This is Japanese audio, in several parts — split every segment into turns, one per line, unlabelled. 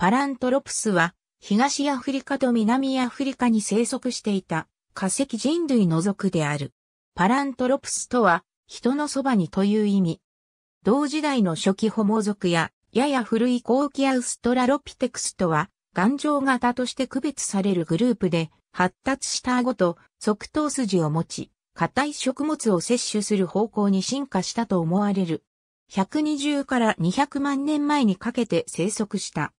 パラントロプスは、東アフリカと南アフリカに生息していた化石人類の族である。パラントロプスとは、人のそばにという意味。同時代の初期ホモ族や、やや古いーキアウストラロピテクスとは、頑丈型として区別されるグループで、発達した顎と側頭筋を持ち、硬い食物を摂取する方向に進化したと思われる。120から200万年前にかけて生息した。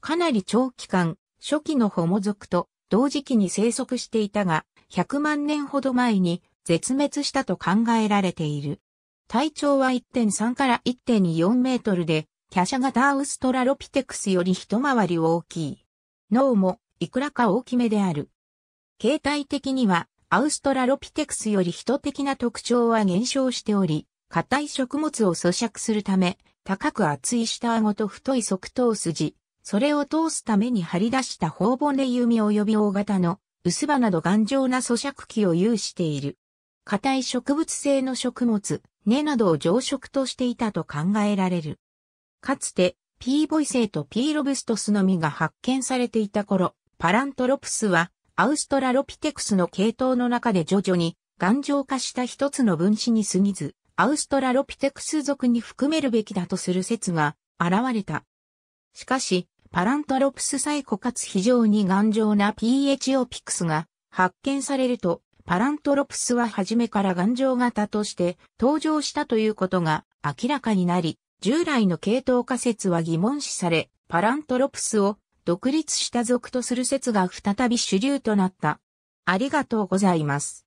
かなり長期間、初期のホモ族と同時期に生息していたが、100万年ほど前に絶滅したと考えられている。体長は1.3から1.4メートルで、華奢型アウストラロピテクスより一回り大きい。脳もいくらか大きめである。形態的にはアウストラロピテクスより人的な特徴は減少しており、硬い食物を咀嚼するため、高く厚い下顎と太い側頭筋、それを通すために張り出した頬骨弓及び大型の薄葉など頑丈な咀嚼器を有している。硬い植物性の食物、根などを常食としていたと考えられる。かつて、ピーボイセイとピーロブストスの実が発見されていた頃、パラントロプスはアウストラロピテクスの系統の中で徐々に頑丈化した一つの分子に過ぎず、アウストラロピテクス属に含めるべきだとする説が現れた。しかし、パラントロプス最古かつ非常に頑丈な PH オピクスが発見されると、パラントロプスは初めから頑丈型として登場したということが明らかになり、従来の系統仮説は疑問視され、パラントロプスを独立した属とする説が再び主流となった。ありがと
うございます。